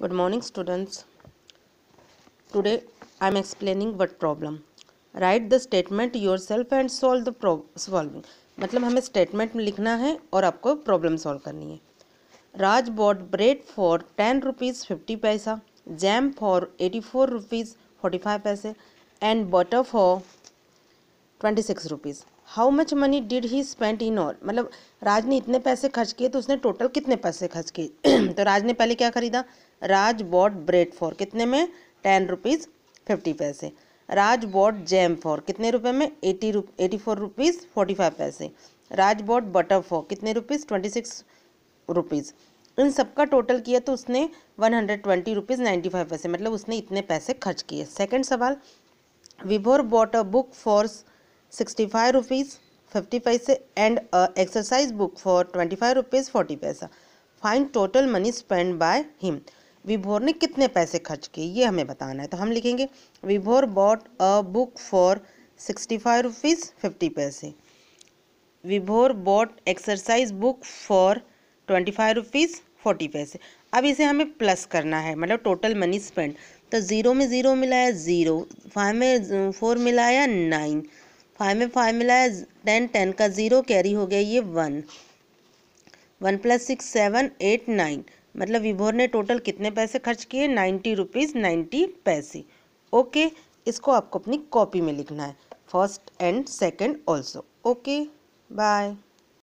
good morning students today I am explaining what problem write the statement yourself and solve the solving मतलब हमें statement में लिखना है और आपको प्रॉब्लम सॉल्व करनी है Raj bought bread for ten rupees fifty paisa jam for eighty four rupees forty five paise and butter for twenty six rupees how much money did he spend in all मतलब राज ने इतने पैसे खर्च किए तो उसने टोटल कितने पैसे खर्च किए तो राज ने पहले क्या खरीदा राज बॉट ब्रेड फॉर कितने में टेन रुपीज़ फिफ्टी पैसे राज बॉट जैम फॉर कितने रुपए में एटी रुप eighty four rupees forty five paise Raj bought butter for कितने रुपीज़ ट्वेंटी सिक्स रुपीज़ इन सबका टोटल किया तो उसने one hundred twenty rupees ninety five paise मतलब उसने इतने पैसे खर्च किए सेकेंड सवाल Vibhor bought a book for sixty five rupees fifty paise and exercise book for twenty five rupees forty paisa fine total money spend by him Vibhor ने कितने पैसे खर्च किए ये हमें बताना है तो हम लिखेंगे Vibhor bought a book for sixty five rupees fifty paise Vibhor bought exercise book for twenty five rupees forty paise अब इसे हमें प्लस करना है मतलब टोटल मनी स्पेंड तो ज़ीरो में ज़ीरो मिलाया ज़ीरो फाइव में फ़ोर मिलाया नाइन फाइव में फाइव मिला है टेन टेन का ज़ीरो कैरी हो गया ये one one plus six seven eight nine मतलब विभोर ने टोटल कितने पैसे खर्च किए ninety rupees ninety paise okay इसको आपको अपनी कॉपी में लिखना है first and second also okay bye